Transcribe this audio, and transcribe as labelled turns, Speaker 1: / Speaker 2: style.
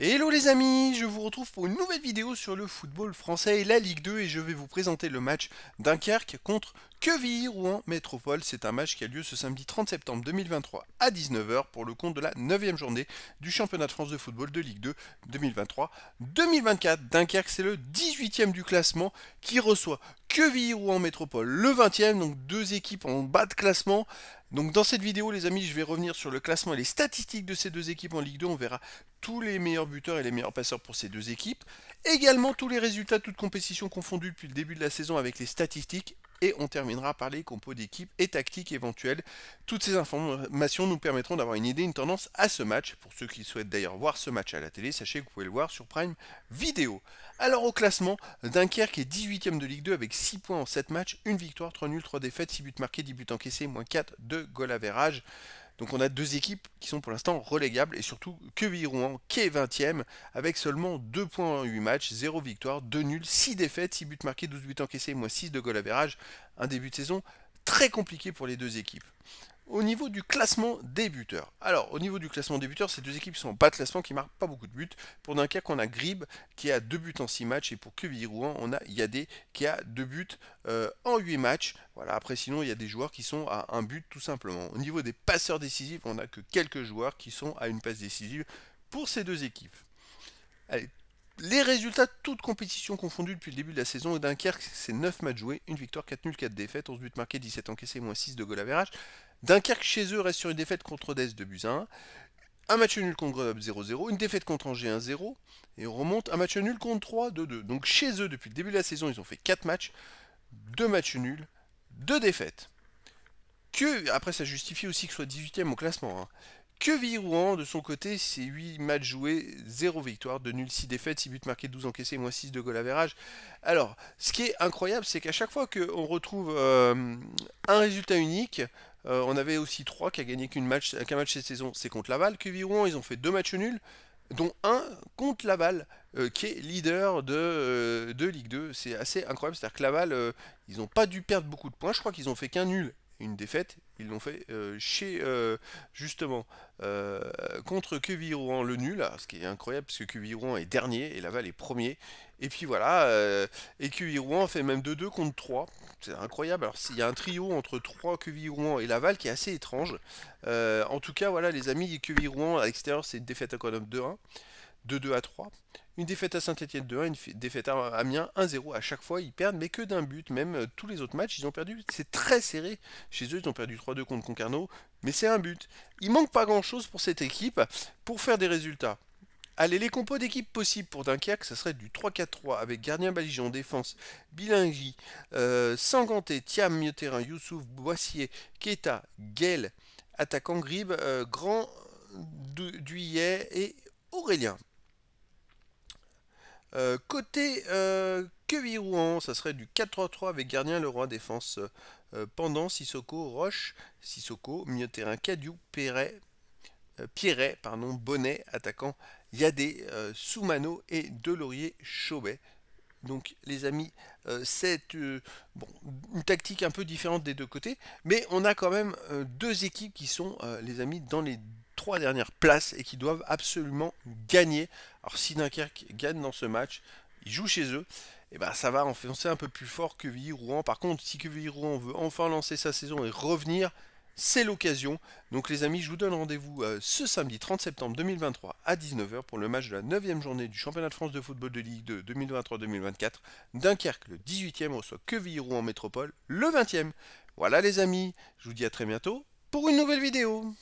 Speaker 1: Hello les amis, je vous retrouve pour une nouvelle vidéo sur le football français et la Ligue 2 et je vais vous présenter le match Dunkerque contre Queville Rouen Métropole. C'est un match qui a lieu ce samedi 30 septembre 2023 à 19h pour le compte de la 9 e journée du championnat de France de football de Ligue 2 2023-2024. Dunkerque c'est le 18 e du classement qui reçoit Queville Rouen Métropole le 20 e donc deux équipes en bas de classement. Donc dans cette vidéo les amis je vais revenir sur le classement et les statistiques de ces deux équipes en Ligue 2. On verra tous les meilleurs buteurs et les meilleurs passeurs pour ces deux équipes. Également tous les résultats, toutes compétitions confondues depuis le début de la saison avec les statistiques et on terminera par les compos d'équipe et tactiques éventuelles. Toutes ces informations nous permettront d'avoir une idée, une tendance à ce match. Pour ceux qui souhaitent d'ailleurs voir ce match à la télé, sachez que vous pouvez le voir sur Prime Vidéo. Alors au classement, Dunkerque est 18ème de Ligue 2 avec 6 points en 7 matchs, 1 victoire, 3 nuls, 3 défaites, 6 buts marqués, 10 buts encaissés, moins 4 de goal average. Donc on a deux équipes qui sont pour l'instant relégables et surtout que rouen qui est 20ème avec seulement 2 points 8 matchs, 0 victoire, 2 nuls, 6 défaites, 6 buts marqués, 12 buts encaissés, moins 6 de goal à verrage. Un début de saison très compliqué pour les deux équipes. Au niveau du classement des buteurs. Alors, au niveau du classement des buteurs, ces deux équipes sont en bas de classement qui marquent pas beaucoup de buts. Pour Dunkerque, on a Grib qui a deux buts en 6 matchs et pour Quevilly-Rouen, on a Yadé qui a 2 buts euh, en 8 matchs. Voilà, après sinon, il y a des joueurs qui sont à un but tout simplement. Au niveau des passeurs décisifs, on n'a que quelques joueurs qui sont à une passe décisive pour ces deux équipes. Allez, les résultats, toutes compétitions confondues depuis le début de la saison, Dunkerque, c'est 9 matchs joués, une victoire, 4 nuls, 4 défaites, 11 buts marqués, 17 encaissés, moins 6 de goal average. Dunkerque chez eux reste sur une défaite contre Odesse de buzin Un match nul contre Grenoble 0-0, une défaite contre Angers 1-0, et on remonte un match nul contre 3 2-2. Donc chez eux, depuis le début de la saison, ils ont fait 4 matchs, 2 matchs nuls, 2 défaites. Que, après ça justifie aussi que ce soit 18ème au classement. Hein. Queville rouen de son côté, c'est 8 matchs joués, 0 victoire, 2 nuls, 6 défaites, 6 buts marqués, 12 encaissés, moins 6 de goal à Alors, ce qui est incroyable, c'est qu'à chaque fois qu'on retrouve euh, un résultat unique, euh, on avait aussi 3 qui a gagné qu'un match, match cette saison, c'est contre Laval. Queville rouen ils ont fait 2 matchs nuls, dont un contre Laval, euh, qui est leader de, Ligue 2. C'est assez incroyable, c'est-à-dire que Laval, ils n'ont pas dû perdre beaucoup de points, je crois qu'ils ont fait qu'un nul une défaite. Ils l'ont fait euh, chez euh, justement euh, contre que le nul, ce qui est incroyable parce que est dernier et Laval est premier. Et puis voilà, et fait même 2-2 contre 3. C'est incroyable. Alors s'il y a un trio entre 3 quevilly et Laval qui est assez étrange. en tout cas, voilà les amis, quevilly à l'extérieur c'est une défaite à quoi 2-1 de 2 à 3. Une défaite à Saint-Etienne 2-1, une défaite à Amiens 1-0. À chaque fois, ils perdent, mais que d'un but. Même euh, tous les autres matchs, ils ont perdu. C'est très serré. Chez eux, ils ont perdu 3-2 contre Concarneau, mais c'est un but. Il manque pas grand-chose pour cette équipe pour faire des résultats. Allez, les compos d'équipe possibles pour Dunkerque, ça serait du 3-4-3 avec gardien en défense, Bilingui, euh, Sanganté, Thiam, terrain Youssouf, Boissier, Keta, Gel, attaquant Grib, euh, Grand, euh, Duyet et Aurélien. Euh, côté euh, ça serait du 4-3-3 avec gardien Leroy, défense euh, pendant Sissoko, Roche, Sissoko, milieu terrain Cadiou, Perret, euh, Pierret, pardon, Bonnet, attaquant Yadé, Soumano et Delaurier Chaubet. Donc les amis, c'est une tactique un peu différente des deux côtés, mais on a quand même deux équipes qui sont les amis dans les deux trois dernières places et qui doivent absolument gagner. Alors si Dunkerque gagne dans ce match, il joue chez eux, et eh ben ça va enfoncer un peu plus fort que Villiers-Rouen. Par contre, si Quevilly-Rouen veut enfin lancer sa saison et revenir, c'est l'occasion. Donc les amis, je vous donne rendez-vous euh, ce samedi 30 septembre 2023 à 19h pour le match de la 9e journée du championnat de France de football de Ligue 2 2023-2024. Dunkerque le 18e reçoit Quevilly-Rouen Métropole le 20e. Voilà les amis, je vous dis à très bientôt pour une nouvelle vidéo.